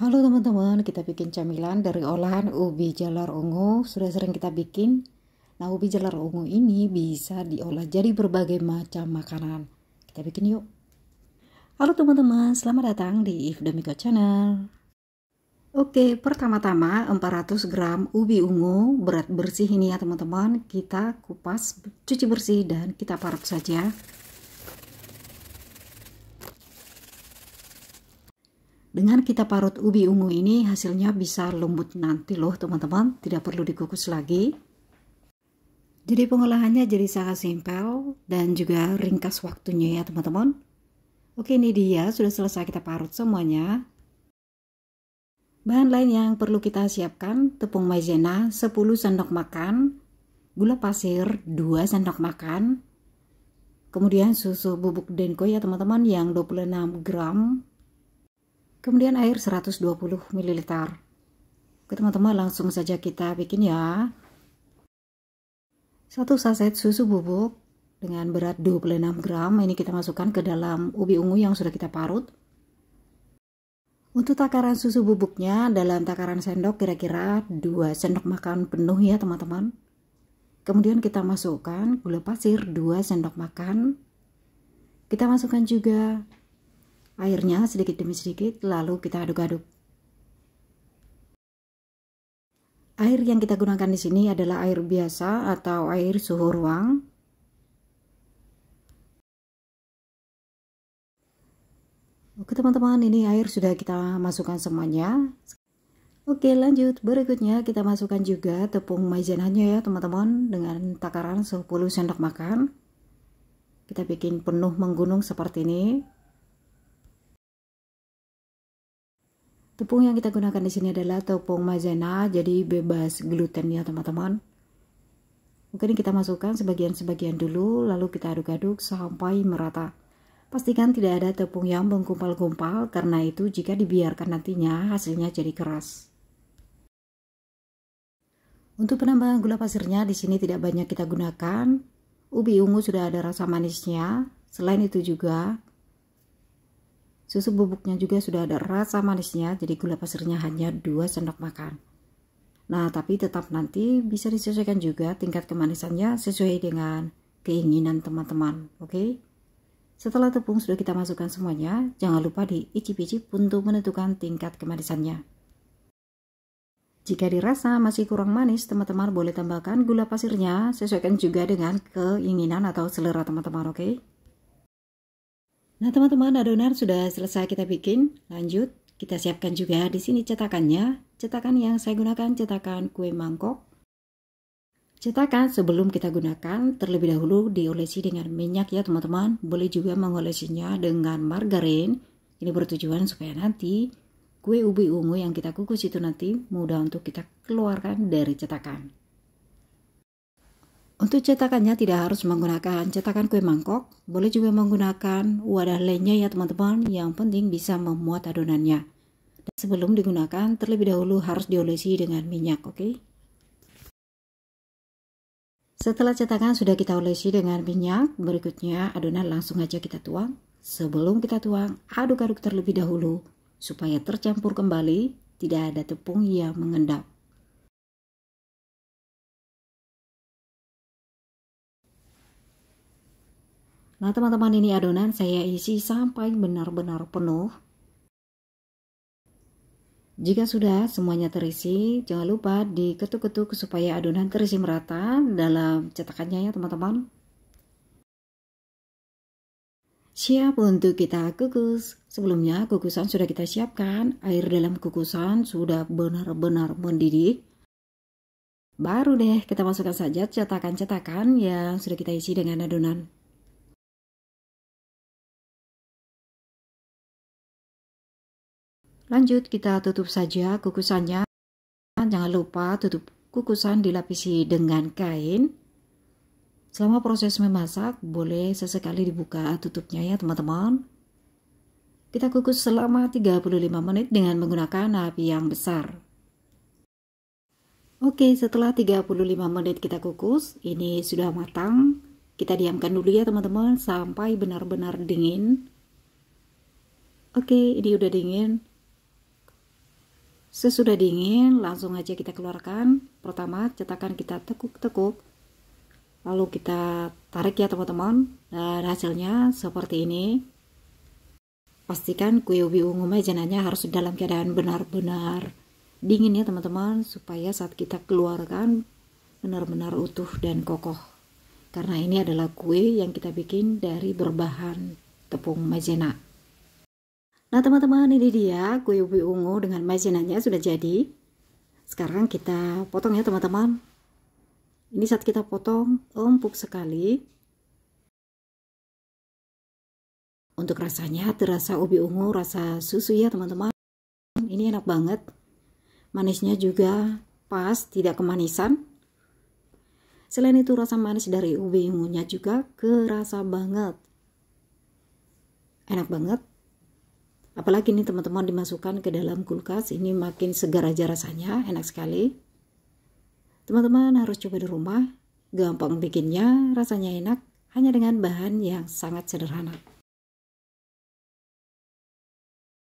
Halo teman-teman, kita bikin camilan dari olahan ubi jalar ungu. Sudah sering kita bikin. Nah, ubi jalar ungu ini bisa diolah jadi berbagai macam makanan. Kita bikin yuk. Halo teman-teman, selamat datang di If Demiko Channel. Oke, pertama-tama 400 gram ubi ungu berat bersih ini ya teman-teman. Kita kupas, cuci bersih dan kita parut saja. Dengan kita parut ubi ungu ini hasilnya bisa lembut nanti loh teman-teman, tidak perlu dikukus lagi. Jadi pengolahannya jadi sangat simpel dan juga ringkas waktunya ya teman-teman. Oke ini dia sudah selesai kita parut semuanya. Bahan lain yang perlu kita siapkan tepung maizena 10 sendok makan, gula pasir 2 sendok makan, kemudian susu bubuk denko ya teman-teman yang 26 gram kemudian air 120 ml oke teman-teman langsung saja kita bikin ya satu saset susu bubuk dengan berat 26 gram ini kita masukkan ke dalam ubi ungu yang sudah kita parut untuk takaran susu bubuknya dalam takaran sendok kira-kira 2 sendok makan penuh ya teman-teman kemudian kita masukkan gula pasir 2 sendok makan kita masukkan juga airnya sedikit demi sedikit lalu kita aduk-aduk. Air yang kita gunakan di sini adalah air biasa atau air suhu ruang. Oke teman-teman, ini air sudah kita masukkan semuanya. Oke lanjut, berikutnya kita masukkan juga tepung maizenanya ya teman-teman dengan takaran 10 sendok makan. Kita bikin penuh menggunung seperti ini. Tepung yang kita gunakan di sini adalah tepung maizena, jadi bebas gluten ya teman-teman. Mungkin kita masukkan sebagian-sebagian dulu, lalu kita aduk-aduk sampai merata. Pastikan tidak ada tepung yang menggumpal-gumpal, karena itu jika dibiarkan nantinya hasilnya jadi keras. Untuk penambahan gula pasirnya di sini tidak banyak kita gunakan. Ubi ungu sudah ada rasa manisnya. Selain itu juga Susu bubuknya juga sudah ada rasa manisnya, jadi gula pasirnya hanya 2 sendok makan. Nah, tapi tetap nanti bisa disesuaikan juga tingkat kemanisannya sesuai dengan keinginan teman-teman, oke? Okay? Setelah tepung sudah kita masukkan semuanya, jangan lupa diicip-icip untuk menentukan tingkat kemanisannya. Jika dirasa masih kurang manis, teman-teman boleh tambahkan gula pasirnya, sesuaikan juga dengan keinginan atau selera teman-teman, oke? okay? Nah, teman-teman, adonan sudah selesai kita bikin. Lanjut, kita siapkan juga di sini cetakannya. Cetakan yang saya gunakan cetakan kue mangkok. Cetakan sebelum kita gunakan terlebih dahulu diolesi dengan minyak ya teman-teman. Boleh juga mengolesinya dengan margarin. Ini bertujuan supaya nanti kue ubi ungu yang kita kukus itu nanti mudah untuk kita keluarkan dari cetakan. Untuk cetakannya tidak harus menggunakan cetakan kue mangkok, boleh juga menggunakan wadah lainnya ya teman-teman, yang penting bisa memuat adonannya. Dan sebelum digunakan, terlebih dahulu harus diolesi dengan minyak, oke? Okay? Setelah cetakan sudah kita olesi dengan minyak, berikutnya adonan langsung aja kita tuang. Sebelum kita tuang, aduk-aduk terlebih dahulu supaya tercampur kembali, tidak ada tepung yang mengendap. Nah teman-teman ini adonan saya isi sampai benar-benar penuh. Jika sudah semuanya terisi, jangan lupa diketuk-ketuk supaya adonan terisi merata dalam cetakannya ya teman-teman. Siap untuk kita kukus. Sebelumnya kukusan sudah kita siapkan, air dalam kukusan sudah benar-benar mendidih. Baru deh kita masukkan saja cetakan-cetakan yang sudah kita isi dengan adonan. Lanjut kita tutup saja kukusannya. Jangan lupa tutup kukusan dilapisi dengan kain. Selama proses memasak boleh sesekali dibuka tutupnya ya teman-teman. Kita kukus selama 35 menit dengan menggunakan api yang besar. Oke, setelah 35 menit kita kukus, ini sudah matang. Kita diamkan dulu ya teman-teman sampai benar-benar dingin. Oke, ini udah dingin. Sesudah dingin, langsung aja kita keluarkan. Pertama, cetakan kita tekuk-tekuk. Lalu kita tarik ya teman-teman. Dan hasilnya seperti ini. Pastikan kue ubi ungu mejananya harus dalam keadaan benar-benar dingin ya teman-teman. Supaya saat kita keluarkan benar-benar utuh dan kokoh. Karena ini adalah kue yang kita bikin dari berbahan tepung maizena. Nah teman-teman ini dia kue ubi ungu dengan maizenanya sudah jadi. Sekarang kita potong ya teman-teman. Ini saat kita potong empuk sekali. Untuk rasanya terasa ubi ungu, rasa susu ya teman-teman. Ini enak banget. Manisnya juga pas, tidak kemanisan. Selain itu rasa manis dari ubi ungunya juga kerasa banget. Enak banget. Apalagi ini teman-teman dimasukkan ke dalam kulkas, ini makin segar aja rasanya, enak sekali. Teman-teman harus coba di rumah, gampang bikinnya, rasanya enak, hanya dengan bahan yang sangat sederhana.